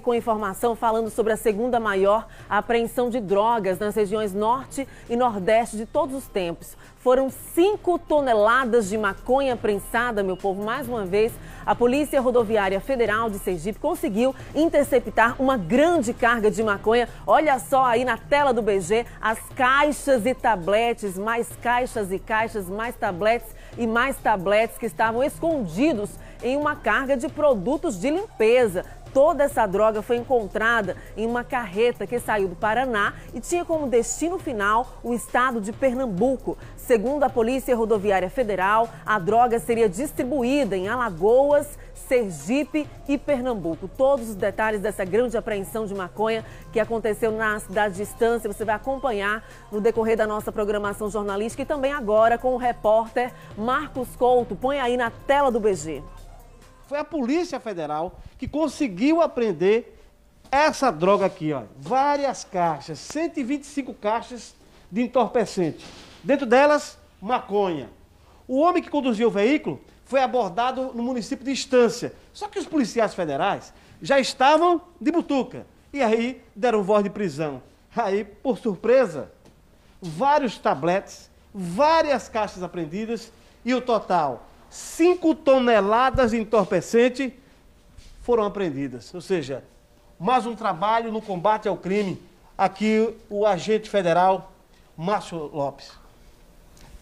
com informação falando sobre a segunda maior apreensão de drogas nas regiões norte e nordeste de todos os tempos. Foram 5 toneladas de maconha prensada, meu povo. Mais uma vez, a Polícia Rodoviária Federal de Sergipe conseguiu interceptar uma grande carga de maconha. Olha só aí na tela do BG as caixas e tabletes, mais caixas e caixas, mais tabletes e mais tabletes que estavam escondidos em uma carga de produtos de limpeza. Toda essa droga foi encontrada em uma carreta que saiu do Paraná e tinha como destino final o estado de Pernambuco. Segundo a Polícia Rodoviária Federal, a droga seria distribuída em Alagoas, Sergipe e Pernambuco. Todos os detalhes dessa grande apreensão de maconha que aconteceu na cidade de Estância, você vai acompanhar no decorrer da nossa programação jornalística e também agora com o repórter Marcos Couto. Põe aí na tela do BG. Foi a Polícia Federal que conseguiu apreender essa droga aqui, ó. Várias caixas, 125 caixas de entorpecente. Dentro delas, maconha. O homem que conduziu o veículo foi abordado no município de Estância. Só que os policiais federais já estavam de butuca. E aí deram voz de prisão. Aí, por surpresa, vários tabletes, várias caixas apreendidas e o total 5 toneladas de entorpecente foram apreendidas. Ou seja, mais um trabalho no combate ao crime. Aqui o agente federal Márcio Lopes.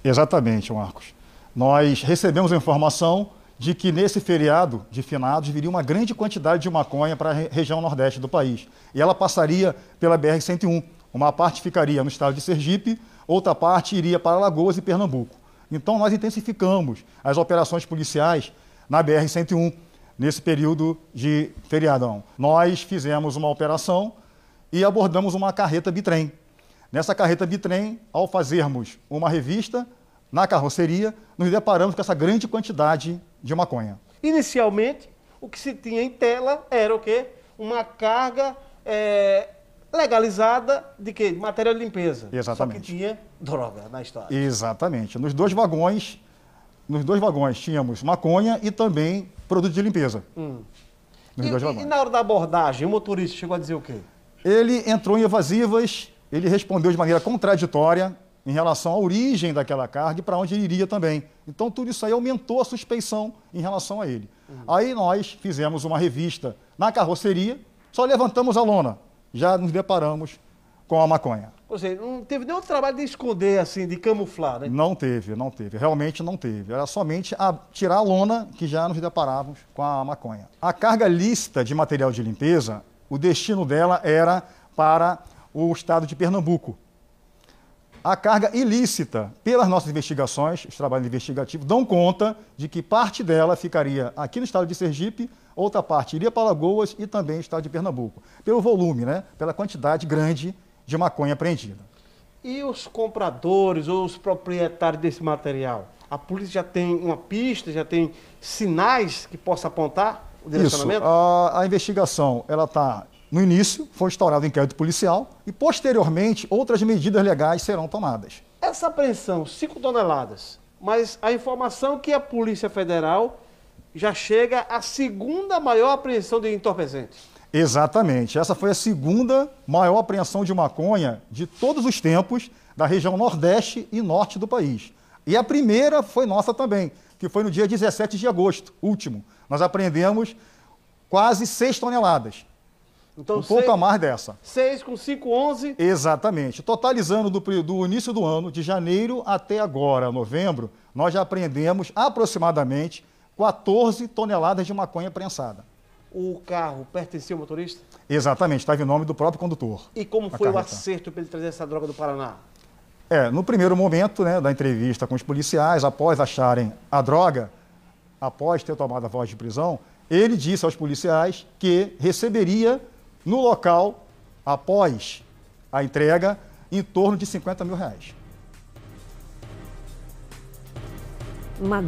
Exatamente, Marcos. Nós recebemos a informação de que nesse feriado de finados viria uma grande quantidade de maconha para a região nordeste do país. E ela passaria pela BR-101. Uma parte ficaria no estado de Sergipe, outra parte iria para Alagoas e Pernambuco. Então, nós intensificamos as operações policiais na BR-101 nesse período de feriadão. Nós fizemos uma operação e abordamos uma carreta bitrem. Nessa carreta bitrem, ao fazermos uma revista na carroceria, nos deparamos com essa grande quantidade de maconha. Inicialmente, o que se tinha em tela era o quê? Uma carga é, legalizada de quê? matéria de limpeza. Exatamente. Só que tinha droga na história. Exatamente. Nos dois vagões, nos dois vagões tínhamos maconha e também produto de limpeza. Hum. Nos e, dois vagões. e na hora da abordagem, o motorista chegou a dizer o quê? Ele entrou em evasivas, ele respondeu de maneira contraditória em relação à origem daquela carga e para onde ele iria também. Então tudo isso aí aumentou a suspeição em relação a ele. Hum. Aí nós fizemos uma revista na carroceria, só levantamos a lona já nos deparamos com a maconha. Ou seja, não teve nenhum trabalho de esconder, assim, de camuflar, né? Não teve, não teve. Realmente não teve. Era somente a tirar a lona que já nos deparávamos com a maconha. A carga lícita de material de limpeza, o destino dela era para o estado de Pernambuco a carga ilícita, pelas nossas investigações, os trabalhos investigativos, dão conta de que parte dela ficaria aqui no estado de Sergipe, outra parte iria para Lagoas e também no estado de Pernambuco, pelo volume, né, pela quantidade grande de maconha apreendida. E os compradores ou os proprietários desse material? A polícia já tem uma pista, já tem sinais que possa apontar o direcionamento? Isso. A, a investigação ela está no início, foi instaurado o inquérito policial e, posteriormente, outras medidas legais serão tomadas. Essa apreensão, 5 toneladas, mas a informação que a Polícia Federal já chega à segunda maior apreensão de entorpecentes. Exatamente. Essa foi a segunda maior apreensão de maconha de todos os tempos da região Nordeste e Norte do país. E a primeira foi nossa também, que foi no dia 17 de agosto, último. Nós apreendemos quase 6 toneladas. Então, um pouco a mais dessa. 6 com 5, 11. Exatamente. Totalizando do, do, início do ano, de janeiro até agora, novembro, nós já apreendemos aproximadamente 14 toneladas de maconha prensada. O carro pertencia ao motorista? Exatamente, estava em nome do próprio condutor. E como foi o acerto para ele trazer essa droga do Paraná? É, no primeiro momento né, da entrevista com os policiais, após acharem a droga, após ter tomado a voz de prisão, ele disse aos policiais que receberia no local, após a entrega, em torno de 50 mil reais. Uma